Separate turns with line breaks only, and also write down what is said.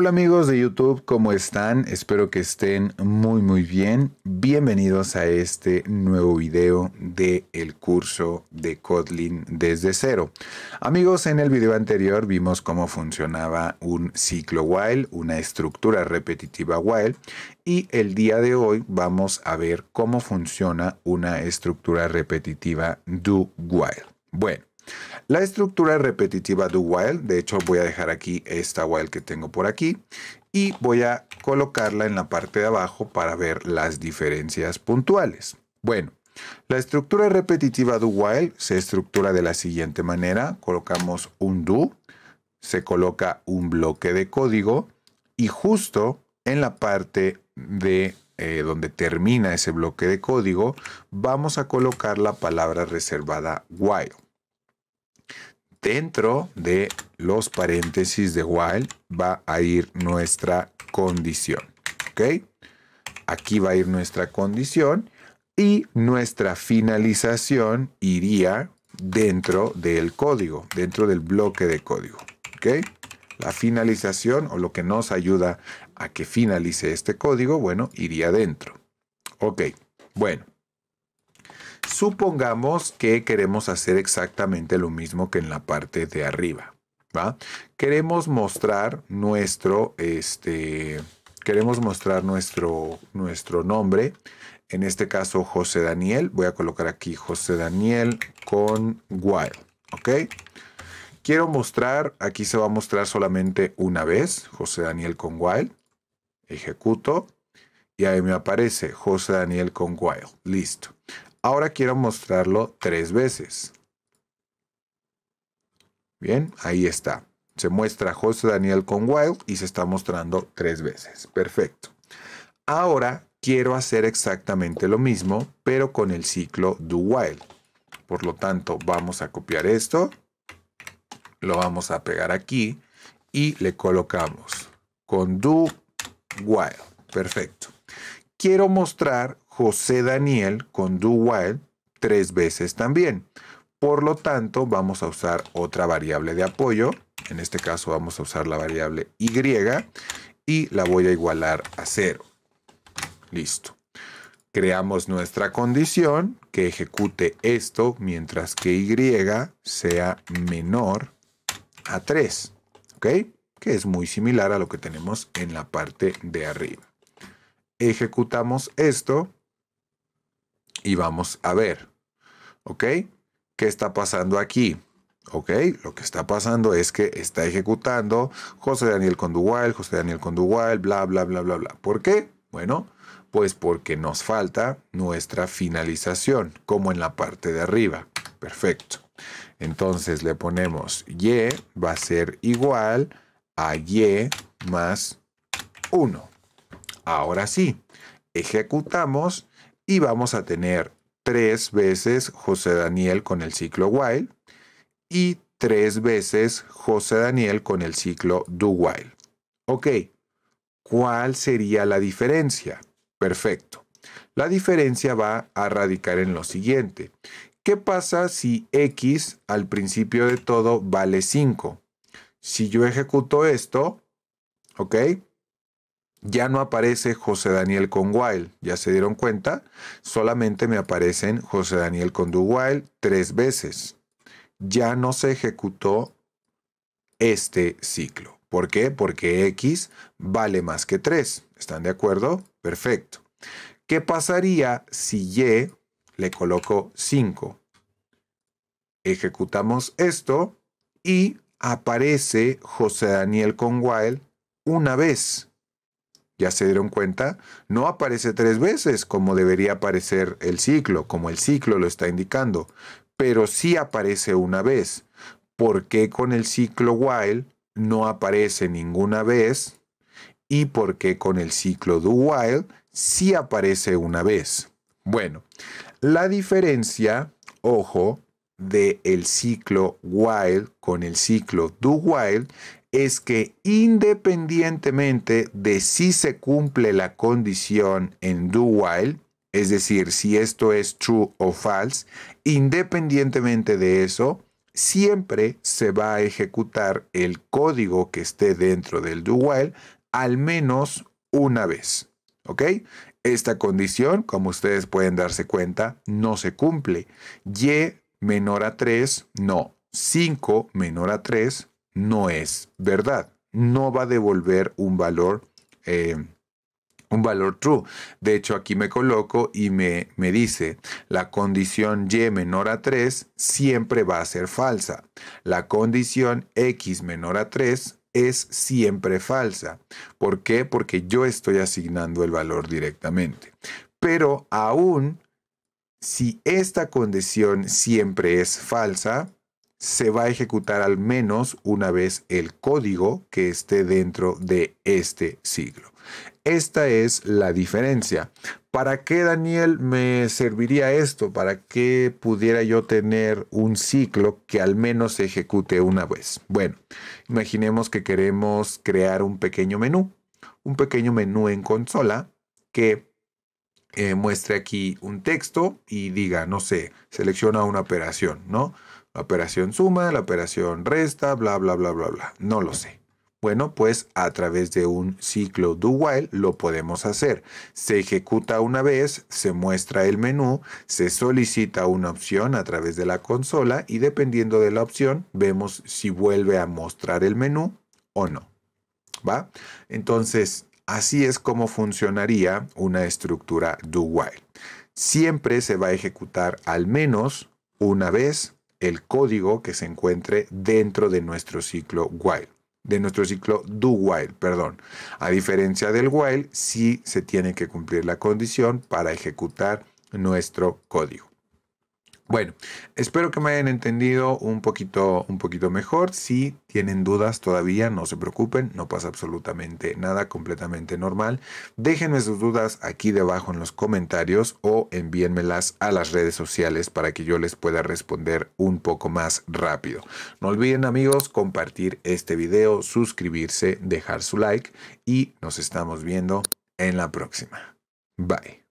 Hola amigos de YouTube, ¿cómo están? Espero que estén muy muy bien. Bienvenidos a este nuevo video del el curso de Kotlin desde cero. Amigos, en el video anterior vimos cómo funcionaba un ciclo while, una estructura repetitiva while, y el día de hoy vamos a ver cómo funciona una estructura repetitiva do while. Bueno, la estructura repetitiva do while, de hecho voy a dejar aquí esta while que tengo por aquí y voy a colocarla en la parte de abajo para ver las diferencias puntuales. Bueno, la estructura repetitiva do while se estructura de la siguiente manera. Colocamos un do, se coloca un bloque de código y justo en la parte de eh, donde termina ese bloque de código vamos a colocar la palabra reservada while dentro de los paréntesis de while va a ir nuestra condición. ¿Ok? Aquí va a ir nuestra condición y nuestra finalización iría dentro del código, dentro del bloque de código. ¿Ok? La finalización o lo que nos ayuda a que finalice este código, bueno, iría dentro. Ok, bueno supongamos que queremos hacer exactamente lo mismo que en la parte de arriba. ¿va? Queremos mostrar nuestro, este, queremos mostrar nuestro, nuestro nombre. En este caso, José Daniel. Voy a colocar aquí José Daniel con Wild. ¿Ok? Quiero mostrar, aquí se va a mostrar solamente una vez, José Daniel con Wild. Ejecuto. Y ahí me aparece José Daniel con while. Listo. Ahora quiero mostrarlo tres veces. Bien, ahí está. Se muestra José Daniel con Wild y se está mostrando tres veces. Perfecto. Ahora quiero hacer exactamente lo mismo, pero con el ciclo do while. Por lo tanto, vamos a copiar esto, lo vamos a pegar aquí y le colocamos con do while. Perfecto. Quiero mostrar José Daniel con do while tres veces también. Por lo tanto, vamos a usar otra variable de apoyo. En este caso vamos a usar la variable y y la voy a igualar a cero. Listo. Creamos nuestra condición que ejecute esto mientras que y sea menor a 3. ¿Ok? Que es muy similar a lo que tenemos en la parte de arriba. Ejecutamos esto y vamos a ver, ¿ok? ¿Qué está pasando aquí? ¿Ok? Lo que está pasando es que está ejecutando José Daniel Condugual, José Daniel Condugual, bla, bla, bla, bla, bla. ¿Por qué? Bueno, pues porque nos falta nuestra finalización, como en la parte de arriba. Perfecto. Entonces le ponemos y va a ser igual a y más 1. Ahora sí, ejecutamos y vamos a tener tres veces José Daniel con el ciclo while y tres veces José Daniel con el ciclo do while. Ok, ¿cuál sería la diferencia? Perfecto. La diferencia va a radicar en lo siguiente. ¿Qué pasa si x al principio de todo vale 5? Si yo ejecuto esto, ¿ok? ya no aparece José Daniel con Wild, ya se dieron cuenta, solamente me aparecen José Daniel con tres veces. Ya no se ejecutó este ciclo. ¿Por qué? Porque X vale más que 3. ¿Están de acuerdo? Perfecto. ¿Qué pasaría si Y le coloco 5? Ejecutamos esto y aparece José Daniel con Wild una vez ya se dieron cuenta, no aparece tres veces como debería aparecer el ciclo, como el ciclo lo está indicando, pero sí aparece una vez. ¿Por qué con el ciclo while no aparece ninguna vez? ¿Y por qué con el ciclo do while sí aparece una vez? Bueno, la diferencia, ojo, de el ciclo while con el ciclo do while es que independientemente de si se cumple la condición en do while, es decir, si esto es true o false, independientemente de eso, siempre se va a ejecutar el código que esté dentro del do while al menos una vez. ¿Ok? Esta condición, como ustedes pueden darse cuenta, no se cumple. Y menor a 3, no. 5 menor a 3, no es verdad. No va a devolver un valor, eh, un valor true. De hecho, aquí me coloco y me, me dice, la condición y menor a 3 siempre va a ser falsa. La condición x menor a 3 es siempre falsa. ¿Por qué? Porque yo estoy asignando el valor directamente. Pero aún si esta condición siempre es falsa, se va a ejecutar al menos una vez el código que esté dentro de este ciclo. Esta es la diferencia. ¿Para qué, Daniel, me serviría esto? ¿Para qué pudiera yo tener un ciclo que al menos se ejecute una vez? Bueno, imaginemos que queremos crear un pequeño menú, un pequeño menú en consola que eh, muestre aquí un texto y diga, no sé, selecciona una operación, ¿no? operación suma, la operación resta, bla, bla, bla, bla, bla. No lo sé. Bueno, pues a través de un ciclo do while lo podemos hacer. Se ejecuta una vez, se muestra el menú, se solicita una opción a través de la consola y dependiendo de la opción vemos si vuelve a mostrar el menú o no. ¿Va? Entonces, así es como funcionaría una estructura do while. Siempre se va a ejecutar al menos una vez el código que se encuentre dentro de nuestro ciclo while, de nuestro ciclo do while, perdón. A diferencia del while, sí se tiene que cumplir la condición para ejecutar nuestro código. Bueno, espero que me hayan entendido un poquito, un poquito mejor. Si tienen dudas todavía, no se preocupen, no pasa absolutamente nada, completamente normal. Déjenme sus dudas aquí debajo en los comentarios o envíenmelas a las redes sociales para que yo les pueda responder un poco más rápido. No olviden amigos compartir este video, suscribirse, dejar su like y nos estamos viendo en la próxima. Bye.